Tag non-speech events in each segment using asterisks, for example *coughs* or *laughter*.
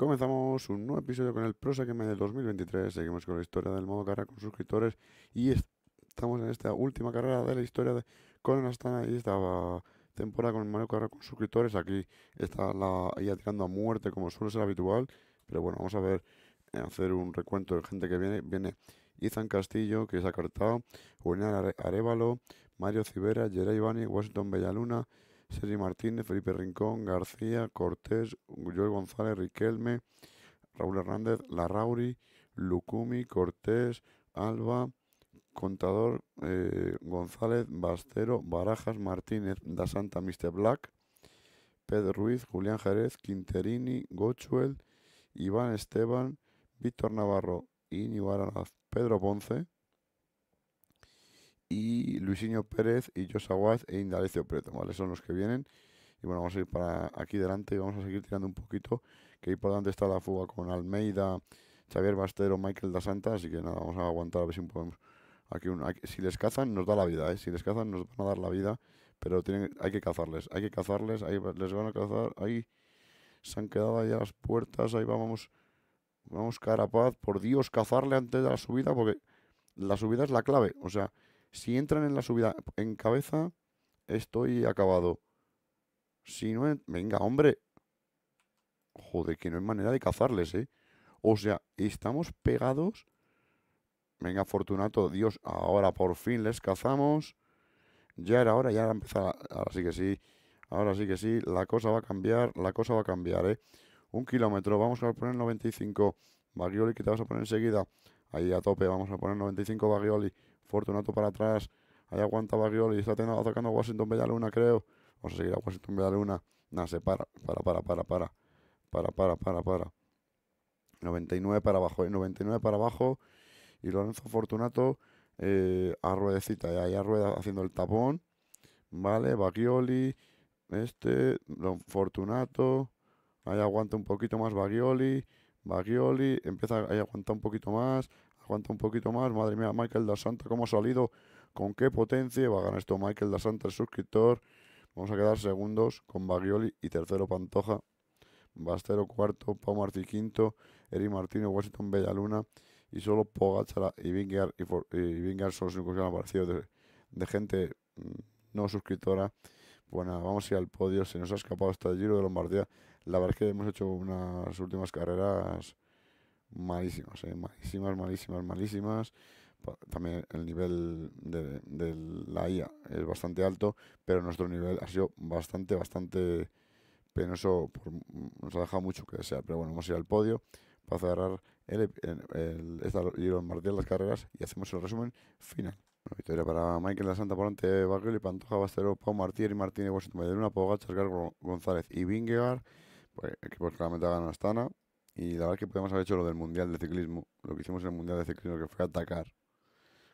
Comenzamos un nuevo episodio con el Prosa me del 2023. Seguimos con la historia del modo carrera con suscriptores y estamos en esta última carrera de la historia de con Astana y esta temporada con el modo carrera con suscriptores. Aquí está la tirando a muerte como suele ser habitual, pero bueno, vamos a ver eh, hacer un recuento de gente que viene. Viene Izan Castillo, que se es acartado, Juan Arevalo, Mario Civera, Geray Ivani, Washington Bellaluna, Sergi Martínez, Felipe Rincón, García, Cortés, Joel González, Riquelme, Raúl Hernández, Larrauri, Lucumi, Cortés, Alba, Contador, eh, González, Bastero, Barajas, Martínez, Da Santa, Mister Black, Pedro Ruiz, Julián Jerez, Quinterini, Gochuel, Iván Esteban, Víctor Navarro, y Aranaz, Pedro Ponce, y Luisinho Pérez y Josh Aguaz e Indalecio Preto, ¿vale? Son los que vienen. Y bueno, vamos a ir para aquí delante y vamos a seguir tirando un poquito, que ahí por delante está la fuga con Almeida, Xavier Bastero, Michael Da Santa, así que nada, vamos a aguantar a ver si podemos... Aquí, si les cazan, nos da la vida, ¿eh? Si les cazan, nos van a dar la vida, pero hay que cazarles, hay que cazarles, ahí les van a cazar, ahí se han quedado ahí las puertas, ahí vamos, vamos paz por Dios, cazarle antes de la subida, porque la subida es la clave, o sea, si entran en la subida en cabeza, estoy acabado. Si no... Venga, hombre. Joder, que no hay manera de cazarles, ¿eh? O sea, estamos pegados. Venga, Fortunato, Dios, ahora por fin les cazamos. Ya era hora, ya era empezar. Ahora sí que sí, ahora sí que sí. La cosa va a cambiar, la cosa va a cambiar, ¿eh? Un kilómetro, vamos a poner 95. Bagioli, que te vas a poner enseguida. Ahí a tope, vamos a poner 95 Bagioli. Fortunato para atrás. Ahí aguanta Bagioli. Está teniendo, atacando a Washington Bellaluna, creo. Vamos a seguir a Washington Bellaluna. Nada, se para. Para, para, para, para. Para, para, para, para. 99 para abajo. Eh, y 99 para abajo. Y Lorenzo Fortunato eh, a ruedecita. Eh, ahí a rueda haciendo el tapón. Vale, Bagioli. Este, Fortunato. Ahí aguanta un poquito más Bagioli. Bagioli empieza ahí aguanta un poquito más aguanta un poquito más. Madre mía, Michael Da Santa, cómo ha salido, con qué potencia. Va a ganar esto Michael Da Santa, el suscriptor. Vamos a quedar segundos con Baglioli y tercero Pantoja. Bastero cuarto, Pau Martí quinto, Eri Martínez, Washington Bellaluna y solo Pogachara y Vingar y, Vingar son los únicos que han aparecido de, gente mm, no suscriptora. Bueno, pues vamos a ir al podio. Se nos ha escapado hasta el Giro de Lombardía. La verdad es que hemos hecho unas últimas carreras eh, malísimas, malísimas, malísimas, malísimas. También el nivel de, la IA es bastante alto, pero nuestro nivel ha sido bastante, bastante penoso, mm, nos ha dejado mucho que desear. Pero bueno, vamos a ir al podio para cerrar el, el, el, las carreras y hacemos el resumen final. victoria para Michael La Santa por ante Barrio y Pantoja, Bastero, Pau Martínez, Martínez, Washington, Medellín, Pogacar, Gargo González y Bingegar, Pues, equipos claramente gana Astana, y la verdad es que podemos haber hecho lo del Mundial de Ciclismo, lo que hicimos en el Mundial de Ciclismo, que fue atacar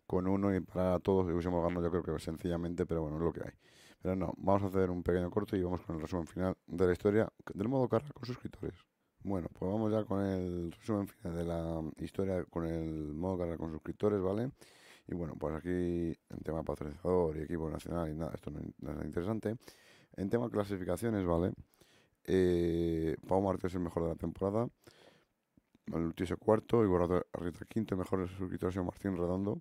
con uno y para todos y hubiésemos ganado yo creo que sencillamente, pero bueno, es lo que hay. Pero no, vamos a hacer un pequeño corto y vamos con el resumen final de la historia del modo carrera con suscriptores. Bueno, pues vamos ya con el resumen final de la historia con el modo carrera con suscriptores, ¿vale? Y bueno, pues aquí en tema patrocinador y equipo nacional y nada, esto no es nada interesante. En tema clasificaciones, ¿vale? Eh, Pau Martes es el mejor de la temporada último cuarto, y Arrieta quinto, mejor ha sido Martín Redondo,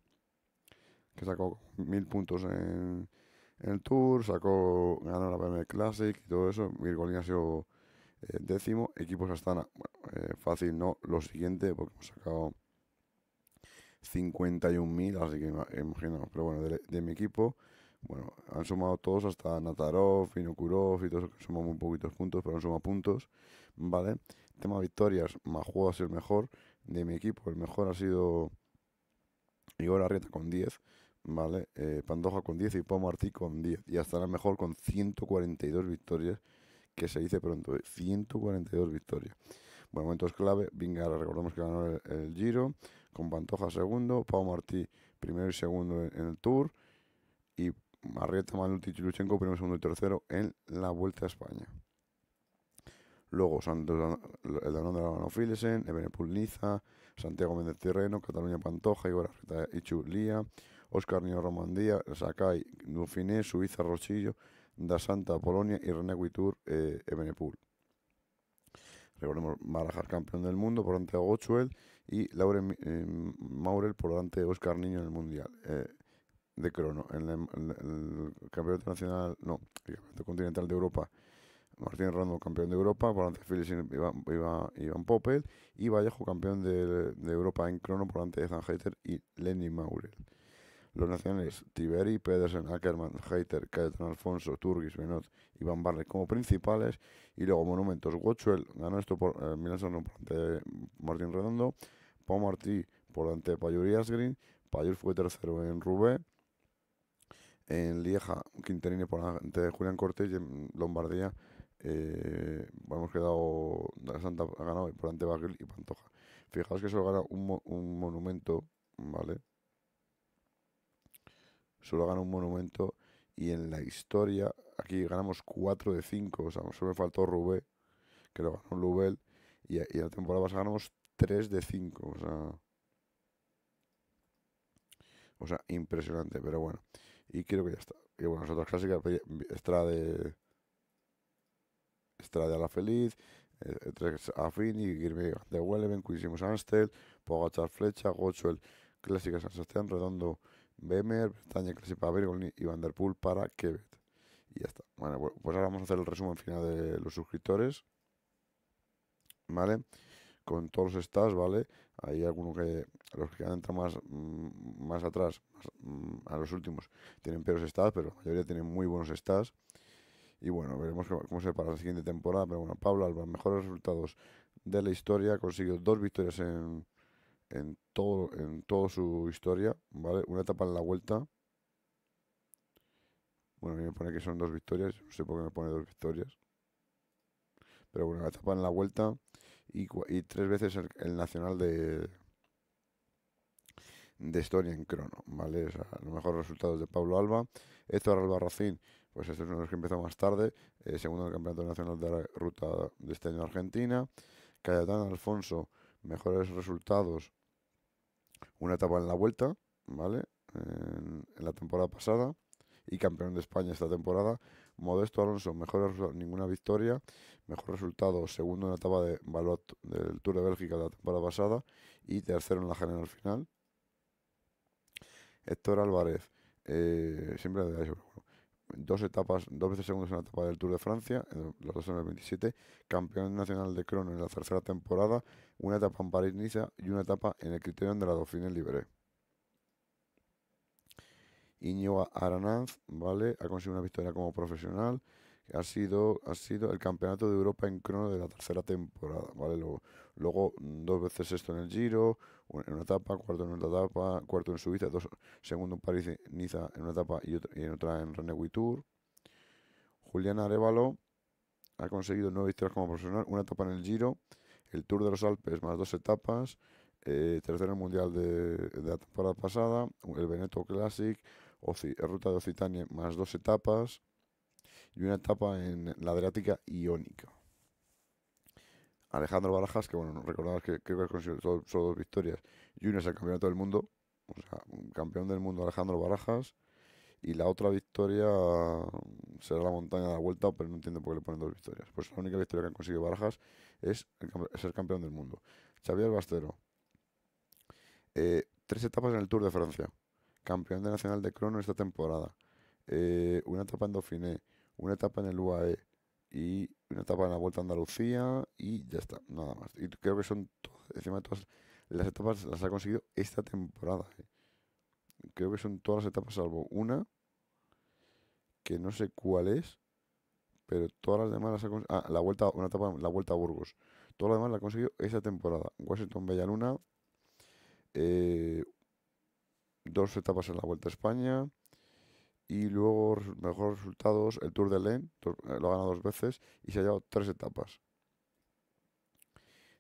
que sacó mil puntos en, el Tour, sacó, ganó la Premier Classic y todo eso. Virgolini ha sido eh, décimo. Equipos Astana, eh, fácil no, lo siguiente, porque hemos sacado 51.000, así que imagino, pero bueno, de, mi equipo bueno, han sumado todos hasta Natarov, Vinokurov y todos que suman muy poquitos puntos, pero han sumado puntos, ¿vale? tema victorias, más ha sido el mejor de mi equipo. El mejor ha sido Igor Arrieta con 10, ¿vale? Eh, Pandoja con 10 y Pau Martí con 10. Y hasta la mejor con 142 victorias, que se dice pronto, 142 ¿eh? victorias. Bueno, momentos clave, Vingara, recordemos que ganó el, Giro, con Pantoja segundo, Pau Martí primero y segundo en, el Tour, y Arrieta, Manuti y primero, segundo y tercero en la Vuelta a España. Luego el Danón de la Filesen, Ebenepul Niza, Santiago Méndez Terreno, Cataluña Pantoja, Igor Arreta Ichulía, Oscar Niño Romandía, Sakai, Dufiné, Suiza Rochillo, Da Santa Polonia y René Guitur eh, Recordemos Marajar campeón del mundo por delante de y Laurel, eh, Maurel por delante de Oscar Niño en el Mundial. Eh, de crono, en el, el, Campeonato Nacional, no, el Campeonato Continental de Europa Martín Rondo, campeón de Europa, por ante y Iván, Popel, y Vallejo, campeón de, Europa en crono, por delante de Heiter y Lenny Maurel. Los nacionales Tiberi, Pedersen, Ackermann, Heiter, Caetano Alfonso, Turgis, Benot y Van como principales. Y luego monumentos. Watchwell ganó esto por eh, por ante Martín Redondo. Pau Martí por delante de Payur y fue tercero en Rubé. En Lieja, Quinterini por delante de Julián Cortés y en Lombardía eh, hemos quedado. La Santa ha ganado por ante Bagel y Pantoja. Fijaos que solo gana un, monumento, ¿vale? Solo gana un monumento. Y en la historia, aquí ganamos 4 de 5. O sea, solo me faltó Rubé, que lo ganó Lubel. Y, y la temporada pasada ganamos 3 de 5. O sea. O sea, impresionante, pero bueno. Y creo que ya está. Y bueno, las otras clásicas, Estrada de Estrada la Feliz, eh, eh Afrini, Afini, de Weleven, Cuisimos Anstel, Pogachar Flecha, Gochuel, Clásica San Sebastián, Redondo, Bemer, Bretaña, Clásica Bergolini y Vanderpool para Quebec. Y ya está. Bueno, pues, pues ahora vamos a hacer el resumen final de los suscriptores. ¿Vale? Con todos los stats, ¿vale? Hay algunos que, los que han entrado más, mm, más atrás, más, mm, a los últimos, tienen peores stats, pero la mayoría tienen muy buenos stats. Y bueno, veremos cómo se para la siguiente temporada. Pero bueno, Pablo Alba, mejores resultados de la historia. Consiguió dos victorias en, en todo en toda su historia, ¿vale? Una etapa en la vuelta. Bueno, a mí me pone que son dos victorias. No sé por qué me pone dos victorias. Pero bueno, la etapa en la vuelta. Y, tres veces el, nacional de, de historia en crono, ¿vale? los mejores resultados de Pablo Alba. esto Héctor Rocín pues este es los que empezó más tarde, eh, segundo en el Campeonato Nacional de la Ruta de este año Argentina. Cayetano Alfonso, mejores resultados, una etapa en la vuelta, ¿vale? En, la temporada pasada y campeón de España esta temporada. Modesto Alonso, mejor ninguna victoria, mejor resultado, segundo en la etapa de Balot del Tour de Bélgica de la temporada pasada y tercero en la general final. Héctor Álvarez, eh, siempre de dos etapas, dos veces segundos en la etapa del Tour de Francia, en los dos en el 27, campeón nacional de crono en la tercera temporada, una etapa en París-Niza y una etapa en el criterio de la Dauphine Libre. Iñigo Aranaz, ¿vale? Ha conseguido una victoria como profesional. Ha sido, ha sido el campeonato de Europa en crono de la tercera temporada, ¿vale? Luego, luego dos veces esto en el Giro, en una etapa, cuarto en otra etapa, cuarto en Suiza, dos, segundo en París, Niza en una etapa y, otra, en otra en René Tour. Juliana Arevalo ha conseguido nueve victorias como profesional, una etapa en el Giro, el Tour de los Alpes más dos etapas, eh, tercero en el Mundial de, la temporada pasada, el Veneto Classic, eh, Ruta de Occitania más dos etapas y una etapa en la Adriática Iónica. Alejandro Barajas, que bueno, recordabas que creo que consiguió conseguido solo, dos victorias. Junior es el campeonato del mundo, o sea, campeón del mundo Alejandro Barajas. Y la otra victoria mm, será la montaña de la vuelta, pero no entiendo por qué le ponen dos victorias. Pues la única victoria que han conseguido Barajas es ser campeón del mundo. Xavier Bastero, eh, tres etapas en el Tour de Francia, campeón de nacional de crono esta temporada, eh, una etapa en Dauphiné, una etapa en el UAE y una etapa en la Vuelta a Andalucía y ya está, nada más. Y creo que son encima de todas las etapas las ha conseguido esta temporada. ¿eh? Creo que son todas las etapas salvo una que no sé cuál es, pero todas las demás las ha ah, la vuelta, una etapa, la vuelta a Burgos. Todas las demás las ha conseguido esta temporada. Washington Bellaluna, eh, dos etapas en la Vuelta a España y luego mejores resultados el Tour de Lens, eh, lo ha ganado dos veces y se ha llevado tres etapas.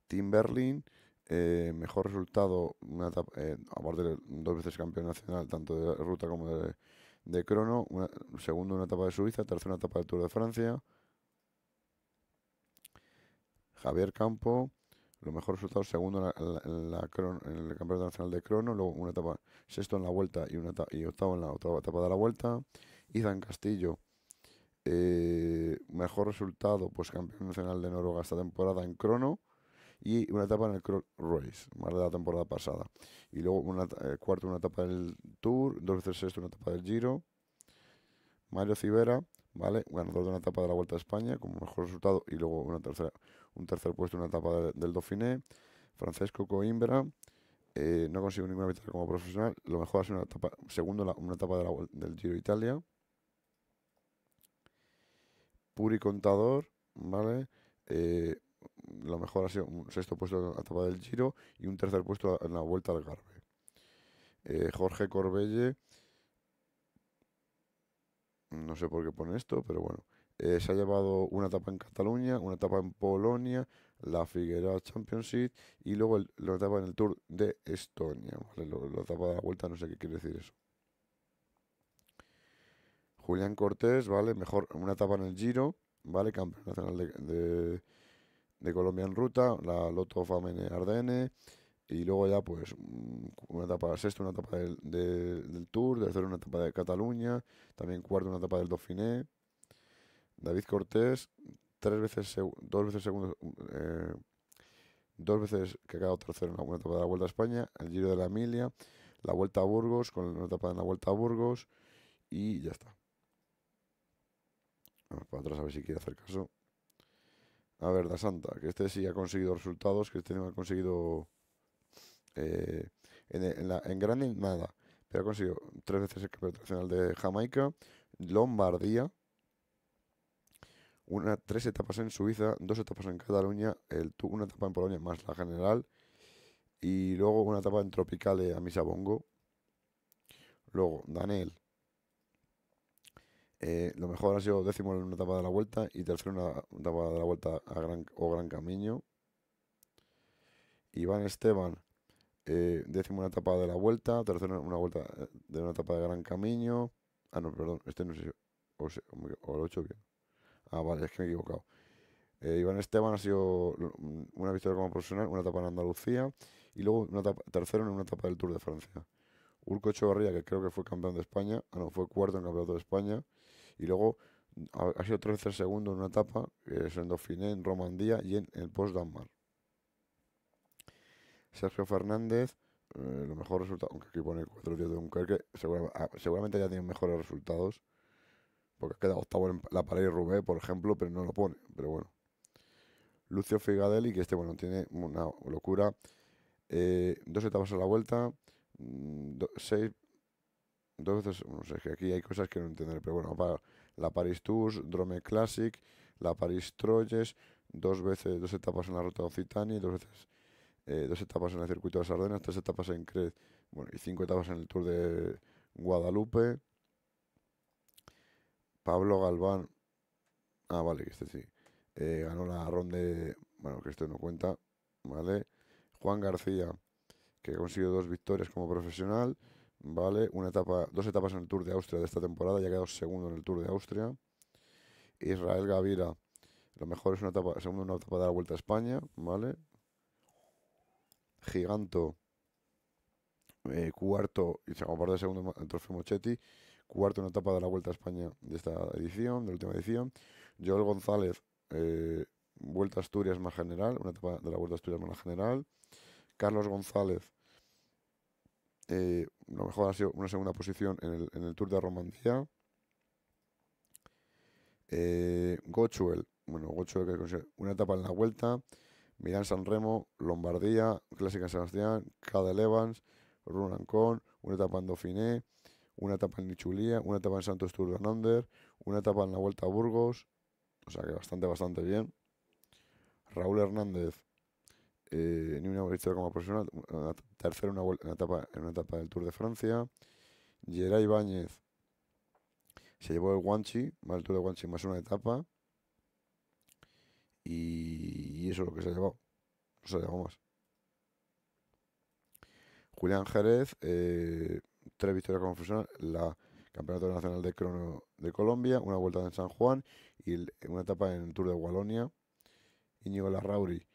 Team Berlin, eh, mejor resultado, una etapa, eh, aparte de dos veces campeón nacional, tanto de ruta como de, crono, segundo en una etapa de Suiza, tercera una etapa del Tour de Francia. Javier Campo, los mejor resultados, segundo en, la, en, el Campeonato Nacional de Crono, luego una etapa, sexto en la vuelta y, una y octavo en la otra etapa de la vuelta. Izan Castillo, eh, mejor resultado, pues campeón nacional de Noruega esta temporada en Crono, y una etapa en el Cross Race, más de la temporada pasada. Y luego una, eh, cuarto una etapa del Tour, dos veces sexto una etapa del Giro. Mario Civera, ¿vale? Ganador de una etapa de la Vuelta a España como mejor resultado y luego una tercera, un tercer puesto en una etapa del Dauphiné. Francesco Coimbra, eh, no consiguió ninguna victoria como profesional. Lo mejor es una etapa, segundo una etapa del Giro Italia. Puri Contador, ¿vale? Eh, lo mejor ha sido un sexto puesto en la etapa del Giro y un tercer puesto en la Vuelta al Garve. Eh, Jorge Corbelle, no sé por qué pone esto, pero bueno, eh, se ha llevado una etapa en Cataluña, una etapa en Polonia, la Figuera Championship y luego la etapa en el Tour de Estonia. La, etapa de la Vuelta, no sé qué quiere decir eso. Julián Cortés, ¿vale? Mejor una etapa en el Giro, ¿vale? Campeón nacional de de Colombia en ruta, la Loto Famene Ardenne, y luego ya pues una etapa sexta, una etapa del, del Tour, tercero una etapa de Cataluña, también cuarto una etapa del Dauphiné. David Cortés, tres veces, dos veces segundo, eh, dos veces que ha quedado tercero en alguna etapa de la Vuelta a España, el Giro de la Emilia, la Vuelta a Burgos, con una etapa en la Vuelta a Burgos, y ya está. Vamos para atrás a ver si quiere hacer caso verdad Santa, que este sí ha conseguido resultados, que este no ha conseguido eh, en, en, nada, pero ha conseguido tres veces el campeonato nacional de Jamaica, Lombardía, una, tres etapas en Suiza, dos etapas en Cataluña, el, una etapa en Polonia más la general, y luego una etapa en Tropicale a Misabongo. Luego, Daniel, eh, lo mejor ha sido décimo en una etapa de la vuelta y tercero en una etapa de la vuelta a Gran, o Gran Camino. Iván Esteban, eh, décimo en una etapa de la vuelta, tercero en una vuelta eh, de una etapa de Gran Camino. Ah, no, perdón, este no sé si. O, el lo bien. Ah, vale, es que me he equivocado. Iván Esteban ha sido mm, una victoria como profesional, una etapa en Andalucía y luego tercero en una etapa del Tour de Francia. Urco Echevarría, que creo que fue campeón de España, ah, no, fue cuarto en campeonato de España y luego ha sido 13 segundos en una etapa, que es en Dauphiné, en Romandía y en el Post Danmar. Sergio Fernández, eh, lo mejor resultado, aunque aquí pone 4 días de Dunkerque, ah, seguramente, ya tiene mejores resultados, porque ha quedado octavo en la pared Rubé, por ejemplo, pero no lo pone, pero bueno. Lucio Figadelli, que este, bueno, tiene una locura. Eh, dos etapas a la vuelta, mm, seis, Dos veces, no sé, que aquí hay cosas que no entenderé, pero bueno, para la Paris Tours, Drome Classic, la Paris Troyes, dos veces, dos etapas en la ruta de Occitania, dos veces, eh, dos etapas en el circuito de Sardenas, tres etapas en Crez, bueno, y cinco etapas en el Tour de Guadalupe. Pablo Galván, ah, vale, que este sí, eh, ganó la ronda, bueno, que esto no cuenta, ¿vale? Juan García, que consiguió dos victorias como profesional ¿vale? Una etapa, dos etapas en el Tour de Austria de esta temporada, ya quedó segundo en el Tour de Austria. Israel Gavira, lo mejor es una etapa, segundo en una etapa de la Vuelta a España, ¿vale? Giganto, eh, cuarto, y se segundo en el Trofeo Mochetti, cuarto en una etapa de la Vuelta a España de esta edición, de la última edición. Joel González, eh, Vuelta a Asturias más general, una etapa de la Vuelta a Asturias más general. Carlos González, eh, lo mejor ha sido una segunda posición en el, en el Tour de Romandía. Eh, Gochuel, bueno, Gochuel que una etapa en la vuelta. Milán San Remo, Lombardía, Clásica Sebastián, Cadel Evans, Runancón, una etapa en Dauphiné, una etapa en Nichulía, una etapa en Santos Tour de una etapa en la Vuelta a Burgos, o sea que bastante, bastante bien. Raúl Hernández, eh, ni una victoria como profesional, una tercera una etapa, en una etapa del Tour de Francia. Gerard Ibáñez se llevó el Guanchi, más el Tour de Guanchi más una etapa. Y, eso es lo que se ha llevado. No se ha llevado más. Julián Jerez, eh, tres victorias como profesional, la Campeonato Nacional de Crono de Colombia, una vuelta en San Juan y una etapa en el Tour de Wallonia Íñigo Larrauri,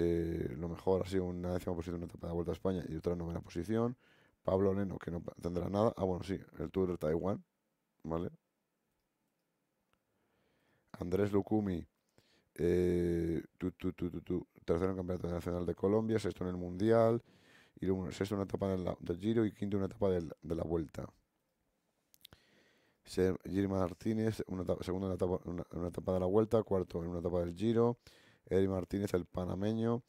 eh, lo mejor ha sido una décima posición en una etapa de Vuelta a España y otra novena posición. Pablo Neno, que no tendrá nada. Ah, bueno, sí, el Tour de Taiwán, ¿vale? Andrés Lukumi, eh, tercero en Campeonato Nacional de Colombia, sexto en el Mundial, y luego, sexto en una etapa del, Giro y quinto en una etapa de la Vuelta. Girma Martínez, una segundo en una etapa, una etapa de la Vuelta, cuarto en una etapa del Giro, Eri Martínez, el panameño,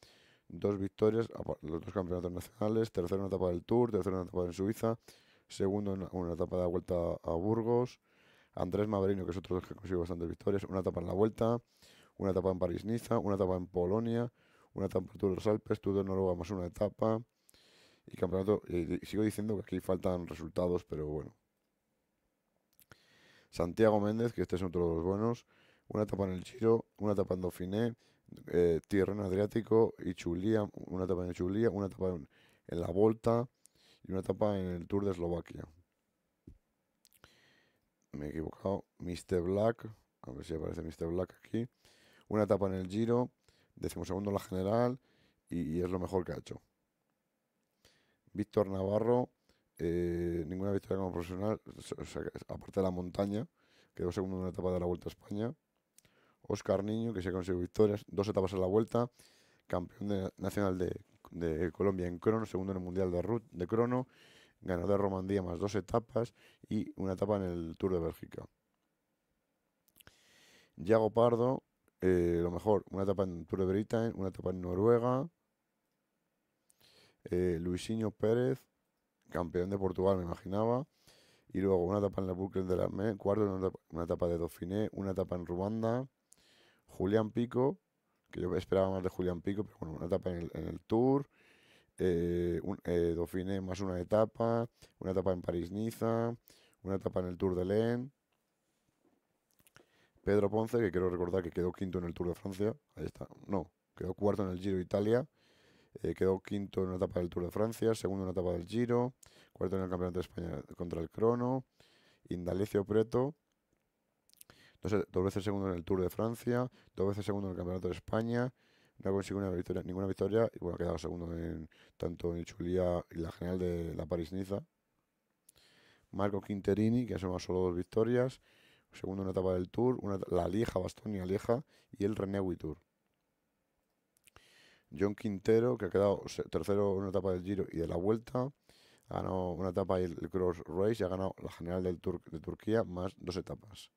dos victorias, ah, los dos campeonatos nacionales, tercera etapa del Tour, tercera etapa en Suiza, segundo en una etapa de la vuelta a Burgos, Andrés Maverino, que es otro que consiguió bastantes victorias, una etapa en la vuelta, una etapa en París-Niza, una etapa en Polonia, una etapa en Tour de los Alpes, Tour de Noruega más una etapa. Y campeonato, y sigo diciendo que aquí faltan resultados, pero bueno. Santiago Méndez, que este es otro de los buenos, una etapa en el Giro, una etapa en Dauphiné, eh, tierra en Adriático y Chulia, una etapa en Chulia, una etapa en, la Volta y una etapa en el Tour de Eslovaquia. Me he equivocado. Mr. Black, a ver si aparece Mr. Black aquí. Una etapa en el Giro, decimosegundo en la general y, es lo mejor que ha hecho. Víctor Navarro, eh, ninguna victoria como profesional, aparte de la montaña, quedó segundo en una etapa de la Vuelta a España. Oscar Niño, que se consiguió victorias, dos etapas en la vuelta, campeón nacional de, Colombia en crono, segundo en el Mundial de, de crono, ganador de Romandía más dos etapas y una etapa en el Tour de Bélgica. Yago Pardo, eh, lo mejor, una etapa en Tour de Britain, una etapa en Noruega. Eh, Luisinho Pérez, campeón de Portugal, me imaginaba. Y luego una etapa en la vuelta de la cuarto una etapa, una etapa de Dauphiné, una etapa en Ruanda Julián Pico, que yo esperaba más de Julián Pico, pero bueno, una etapa en el, Tour, eh, eh, más una etapa, una etapa en París-Niza, una etapa en el Tour de Lens. Pedro Ponce, que quiero recordar que quedó quinto en el Tour de Francia, ahí está, no, quedó cuarto en el Giro de Italia, eh, quedó quinto en una etapa del Tour de Francia, segundo en una etapa del Giro, cuarto en el Campeonato de España contra el Crono, Indalecio Preto, entonces, dos veces segundo en el Tour de Francia, dos veces segundo en el Campeonato de España, no ha conseguido ninguna victoria y ha quedado segundo en tanto en Chulia y la general de la París-Niza. Marco Quinterini, que ha sumado solo dos victorias, segundo en una etapa del Tour, la Lieja, Bastonia Lieja y el René Tour. John Quintero, que ha quedado tercero en una etapa del Giro y de la Vuelta, ha ganado una etapa y el Cross Race y ha ganado la general del Tour de Turquía más dos etapas.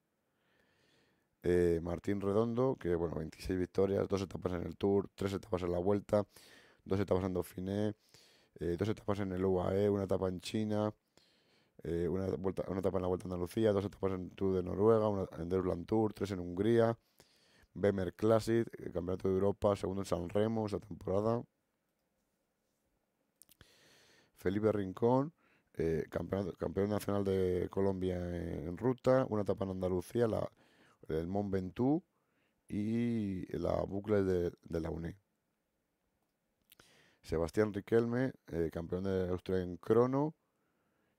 Eh, Martín Redondo, que bueno, 26 victorias, dos etapas en el Tour, tres etapas en la Vuelta, dos etapas en Dauphiné, eh, dos etapas en el UAE, una etapa en China, eh, una, etapa en la Vuelta a Andalucía, dos etapas en Tour de Noruega, una, en Deutschland Tour, tres en Hungría, Bemer Classic, eh, Campeonato de Europa, segundo en San Remo esa temporada. Felipe Rincón, campeón, nacional de Colombia en ruta, una etapa en Andalucía, la, el Mont Ventoux y la bucle de, la UNE. Sebastián Riquelme, eh, campeón de Austria en crono.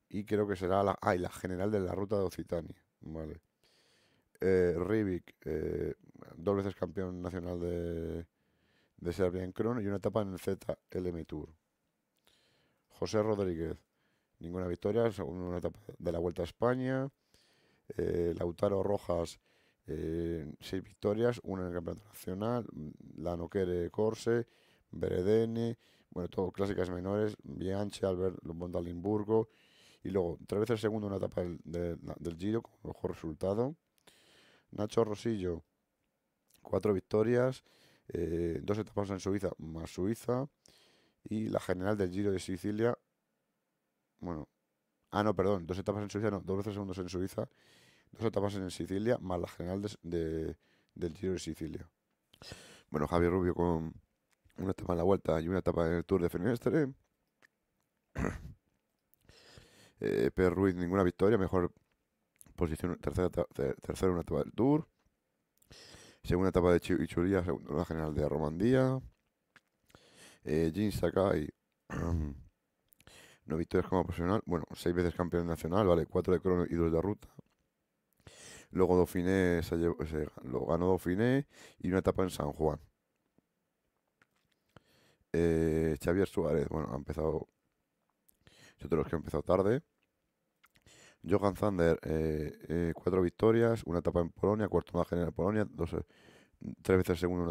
Y creo que será la, general de la ruta de Occitania. Vale. Eh, Rivik, eh, dos veces campeón nacional de, Serbia en crono y una etapa en el ZLM Tour. José Rodríguez, ninguna victoria, según una etapa de la Vuelta a España. Lautaro Rojas, eh, seis victorias, una en el Campeonato Nacional, mm, la Noquere Corse, Beredene, bueno, todo clásicas menores, Bianche, Albert, Bondalimburgo, y luego tres veces segundo en una etapa del, Giro con mejor resultado. Nacho Rosillo, cuatro victorias, eh, dos etapas en Suiza más Suiza, y la general del Giro de Sicilia, bueno, ah, no, perdón, dos etapas en Suiza, no, dos veces segundos en Suiza Dos etapas en Sicilia, más la general de, del Giro de Sicilia. Bueno, Javier Rubio con una etapa en la vuelta y una etapa en el Tour de Fenestre. *coughs* eh, Ruiz, ninguna victoria, mejor posición, tercera, una etapa del Tour. Segunda etapa de Churía, segunda general de Romandía. Eh, Jin Sakai, *coughs* no victorias como profesional. Bueno, seis veces campeón nacional, vale, cuatro de crono y dos de ruta. Luego Dauphiné lo ganó Dauphiné y una etapa en San Juan. Eh, Xavier Suárez, bueno, ha empezado. Es los que ha empezado tarde. Johan Zander, eh, eh, cuatro victorias, una etapa en Polonia, cuarto más general en Polonia, tres veces segundo en,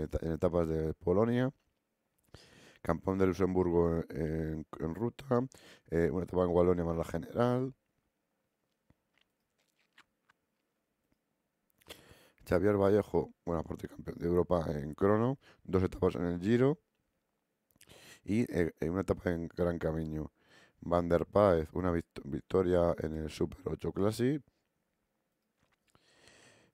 etapa en etapas de Polonia. Campón de Luxemburgo en, ruta, una etapa en Wallonia más la general. Xavier Vallejo, buen aporte campeón de Europa en crono, dos etapas en el Giro y una etapa en Gran Camino. Van der Paez, una victoria en el Super 8 Classic.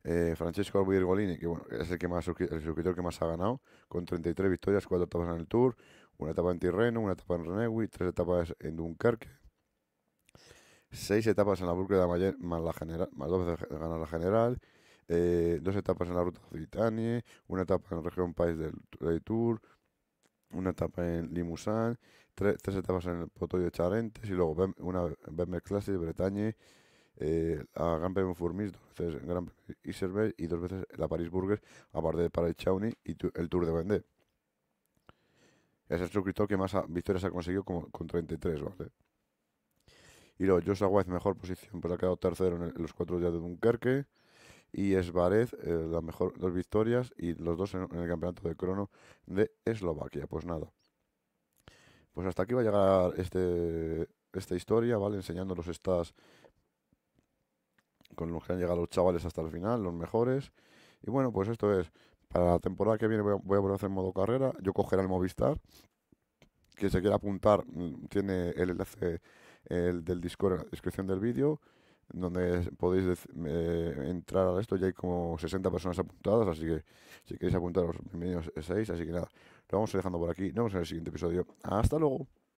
Eh, Francesco Golini, que es el, que más, el suscriptor que más ha ganado, con 33 victorias, cuatro etapas en el Tour, una etapa en Tirreno, una etapa en Renewi, tres etapas en Dunkerque, Seis etapas en la búsqueda de Mayer, más, la general, más dos veces ganar la general, eh, dos etapas en la ruta Occitanie, una etapa en la región País del, Tour, una etapa en Limousin, tres, etapas en el Potoyo de Charentes y luego una en Classic, de eh, la Gran Premio Fourmis, dos veces en Gran Premio y dos veces la Paris a aparte de Paris chauny y el Tour de Vendée. Es el suscriptor que más victorias ha conseguido como, con 33, ¿vale? Y luego Joshua White mejor posición, pues ha quedado tercero en los cuatro días de Dunkerque y Esvarez eh, las mejor, dos victorias y los dos en, el campeonato de crono de Eslovaquia. Pues nada, pues hasta aquí va a llegar este, esta historia, ¿vale? Enseñando los con los que han llegado los chavales hasta el final, los mejores. Y bueno, pues esto es, para la temporada que viene voy a, volver a hacer modo carrera, yo cogeré el Movistar. Quien se quiera apuntar mm, tiene el enlace el del Discord en la descripción del vídeo donde podéis eh, entrar a esto. Ya hay como 60 personas apuntadas, así que si queréis apuntaros, bienvenidos 6. Así que nada, lo vamos a dejando por aquí. Nos vemos en el siguiente episodio. Hasta luego.